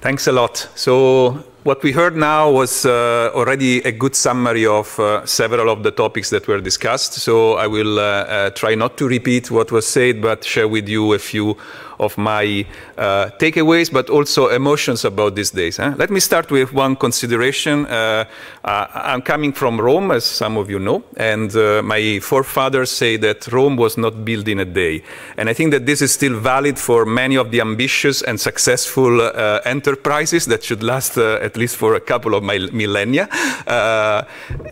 Thanks a lot. So what we heard now was uh, already a good summary of uh, several of the topics that were discussed. So I will uh, uh try not to repeat what was said, but share with you a few of my uh, takeaways, but also emotions about these days. Huh? Let me start with one consideration. Uh, I'm coming from Rome, as some of you know, and uh, my forefathers say that Rome was not built in a day. And I think that this is still valid for many of the ambitious and successful uh, enterprises that should last uh, at least for a couple of millennia.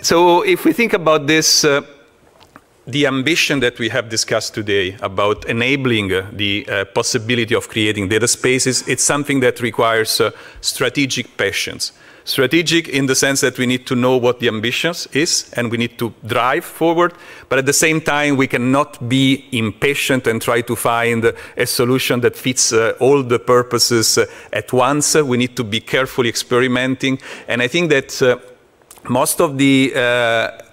so if we think about this, the ambition that we have discussed today about enabling uh, the uh, possibility of creating data spaces, it's something that requires uh, strategic passions. Strategic in the sense that we need to know what the ambitions is and we need to drive forward, but at the same time we cannot be impatient and try to find a solution that fits uh, all the purposes uh, at once. We need to be carefully experimenting, and I think that uh, most of the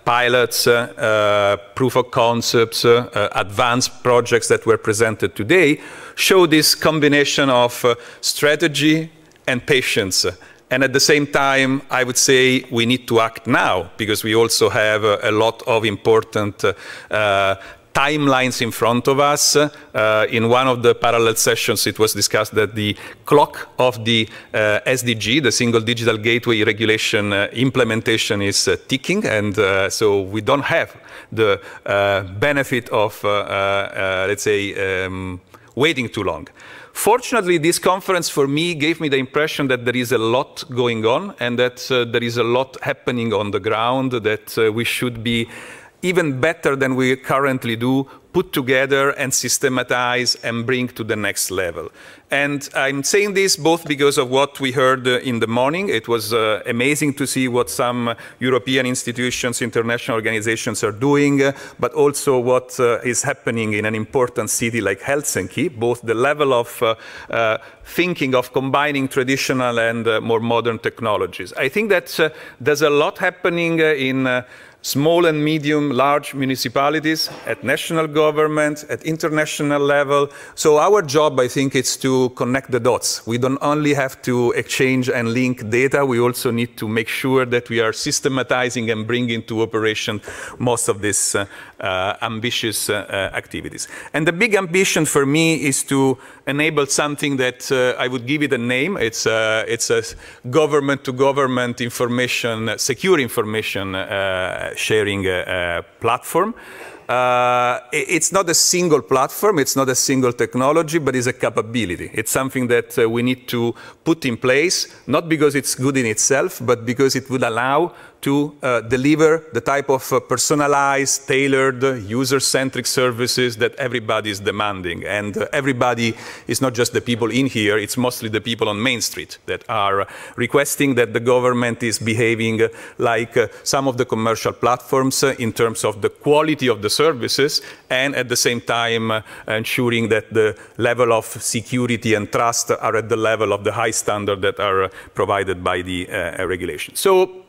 pilots, uh, uh, proof of concepts, uh, advanced projects that were presented today show this combination of strategy and patience. And at the same time, I would say we need to act now because we also have a, a lot of important uh, timelines in front of us. Uh, in one of the parallel sessions, it was discussed that the clock of the uh, SDG, the Single Digital Gateway Regulation uh, implementation, is uh, ticking, and uh, so we don't have the uh, benefit of, let's say, um, waiting too long. Fortunately, this conference for me gave me the impression that there is a lot going on and that there is a lot happening on the ground, that we should be even better than we currently do, put together and systematize and bring to the next level. And I'm saying this both because of what we heard uh, in the morning. It was uh, amazing to see what some European institutions, international organizations are doing, uh, but also what uh, is happening in an important city like Helsinki, both the level of thinking of combining traditional and more modern technologies. I think that there's a lot happening in small and medium large municipalities at national government at international level so our job i think is to connect the dots we don't only have to exchange and link data we also need to make sure that we are systematizing and bringing to operation most of these uh, uh, ambitious uh, uh activities and the big ambition for me is to enable something that uh, i would give it a name it's a, uh, it's a government to government information secure information sharing uh, uh, platform. Uh, it's not a single platform, it's not a single technology, but it's a capability. It's something that uh, we need to put in place, not because it's good in itself, but because it would allow to uh, deliver the type of uh, personalized, tailored, user-centric services that everybody is demanding. And uh, everybody is not just the people in here, it's mostly the people on Main Street that are requesting that the government is behaving uh, like uh, some of the commercial platforms uh, in terms of the quality of the services and at the same time ensuring that the level of security and trust are at the level of the high standard that are provided by the regulation. So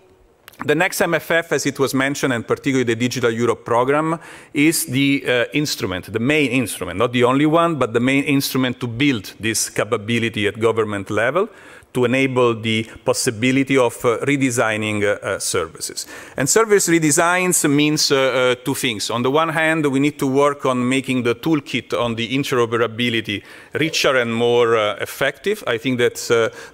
the next MFF, as it was mentioned, and particularly the Digital Europe program, is the uh, instrument, the main instrument, not the only one, but the main instrument to build this capability at government level to enable the possibility of uh, redesigning uh, uh services. And service redesigns means uh, uh, two things. On the one hand, we need to work on making the toolkit on the interoperability richer and more effective. I think that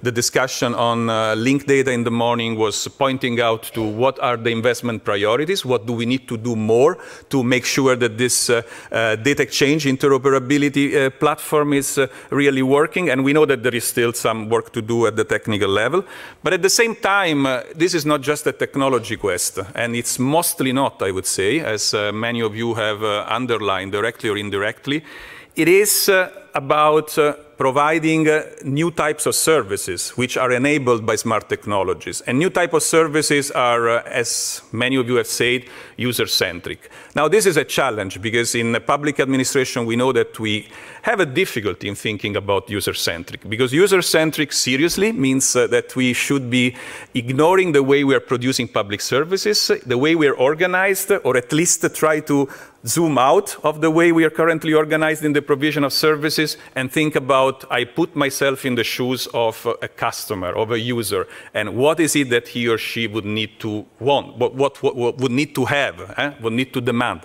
the discussion on linked data in the morning was pointing out to what are the investment priorities, what do we need to do more to make sure that this uh, uh, data exchange interoperability uh, platform is uh, really working. And we know that there is still some work to do at the technical level. But at the same time, uh, this is not just a technology quest, and it's mostly not, I would say, as uh, many of you have underlined directly or indirectly. It is about uh, providing uh, new types of services which are enabled by smart technologies. And new type of services are, uh, as many of you have said, user-centric. Now, this is a challenge because in public administration, we know that we have a difficulty in thinking about user-centric because user-centric seriously means uh, that we should be ignoring the way we are producing public services, the way we are organized, or at least try to zoom out of the way we are currently organized in the provision of services and think about I put myself in the shoes of a customer, of a user, and what is it that he or she would need to want, what, what, what, what would need to have, eh? would need to demand.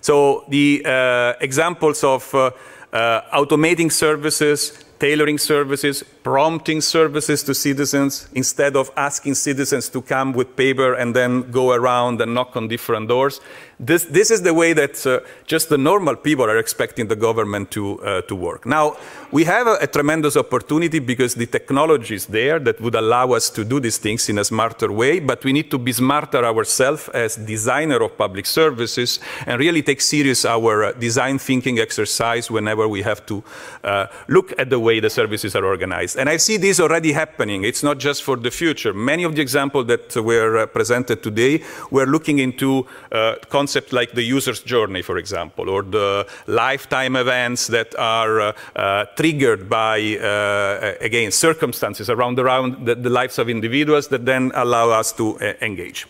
So the uh, examples of uh, uh, automating services, tailoring services, prompting services to citizens instead of asking citizens to come with paper and then go around and knock on different doors. This, this is the way that uh, just the normal people are expecting the government to, uh, to work. Now, we have a, a, tremendous opportunity because the technology is there that would allow us to do these things in a smarter way, but we need to be smarter ourselves as designer of public services and really take serious our uh, design thinking exercise whenever we have to uh, look at the way the services are organized. And I see this already happening. It's not just for the future. Many of the examples that were uh, presented today were looking into uh, concepts like the user's journey, for example, or the lifetime events that are uh, uh, triggered by, uh, again, circumstances around, around the, the, lives of individuals that then allow us to uh, engage.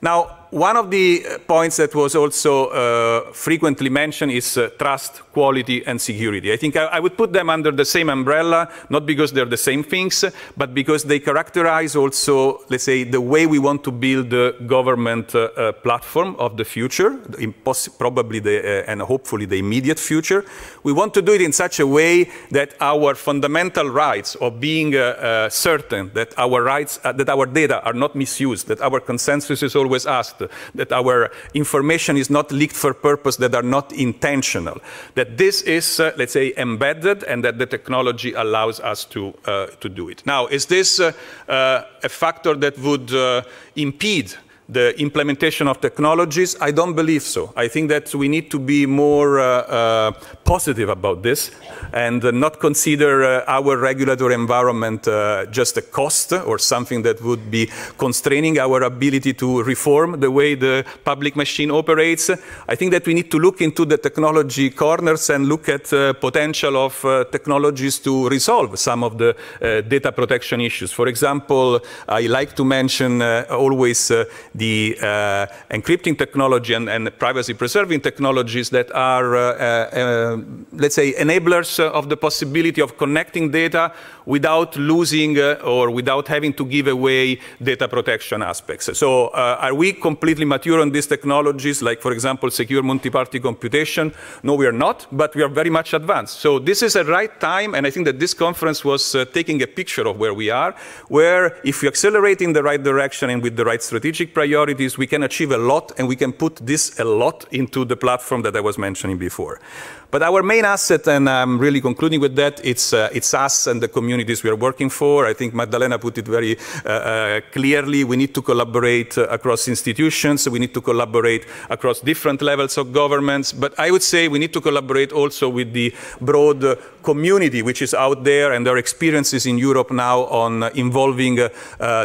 Now, one of the uh, points that was also uh, frequently mentioned is uh, trust, quality, and security. I think I, I, would put them under the same umbrella, not because they're the same things, but because they characterize also, let's say, the way we want to build the government uh, uh platform of the future, probably the, uh, and hopefully the immediate future. We want to do it in such a way that our fundamental rights of being certain that our rights, that our data are not misused, that our consensus is always asked, that our information is not leaked for purpose that are not intentional, that this is, uh, let's say, embedded and that the technology allows us to, uh, to do it. Now, is this uh, uh, a factor that would uh, impede the implementation of technologies? I don't believe so. I think that we need to be more uh, uh, positive about this and uh, not consider uh, our regulatory environment uh, just a cost or something that would be constraining our ability to reform the way the public machine operates. I think that we need to look into the technology corners and look at the uh, potential of technologies to resolve some of the data protection issues. For example, I like to mention always the uh, encrypting technology and, and privacy-preserving technologies that are, uh, uh, let's say, enablers of the possibility of connecting data without losing uh, or without having to give away data protection aspects. So uh, are we completely mature on these technologies, like, for example, secure multi-party computation? No, we are not, but we are very much advanced. So this is a right time, and I think that this conference was uh, taking a picture of where we are, where if we accelerate in the right direction and with the right strategic priorities, we can achieve a lot, and we can put this a lot into the platform that I was mentioning before. But our main asset, and I'm really concluding with that, it's, uh, it's us and the community communities we are working for. I think Maddalena put it very uh, uh, clearly. We need to collaborate uh, across institutions. We need to collaborate across different levels of governments. But I would say we need to collaborate also with the broad community which is out there and are experiences in Europe now on involving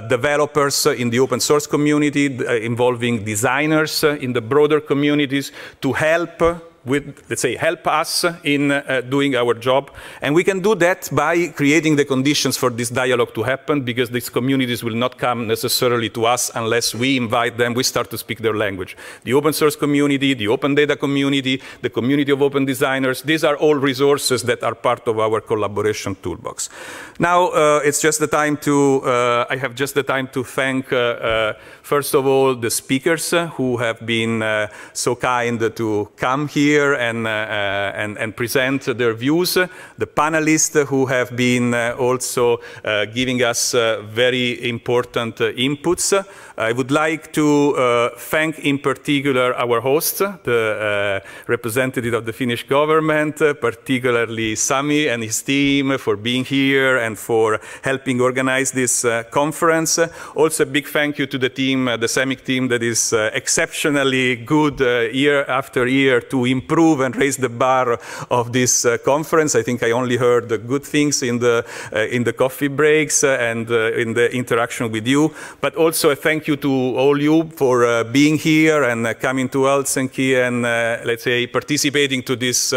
developers in the open source community, involving designers in the broader communities to help with, let's say, help us in uh, doing our job. And we can do that by creating the conditions for this dialogue to happen because these communities will not come necessarily to us unless we invite them, we start to speak their language. The open source community, the open data community, the community of open designers, these are all resources that are part of our collaboration toolbox. Now, uh, it's just the time to, uh, I have just the time to thank, uh, uh, first of all, the speakers who have been uh, so kind to come here here and, uh, uh, and, and, present their views. The panelists who have been uh, also giving us very important inputs. I would like to thank in particular our host, the representative of the Finnish government, particularly Sami and his team for being here and for helping organize this conference. Also a big thank you to the team, the Sami team that is exceptionally good year after year to improve and raise the bar of this uh, conference. I think I only heard good things in the, uh, in the coffee breaks uh, and uh, in the interaction with you. But also a thank you to all you for being here and coming to Helsinki and, let's say, participating to this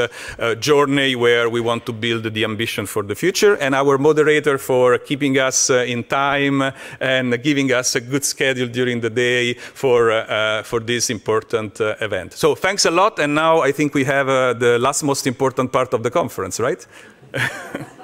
journey where we want to build the ambition for the future. And our moderator for keeping us in time and giving us a good schedule during the day for, uh, for this important uh, event. So thanks a lot. And now I I think we have uh, the last most important part of the conference, right?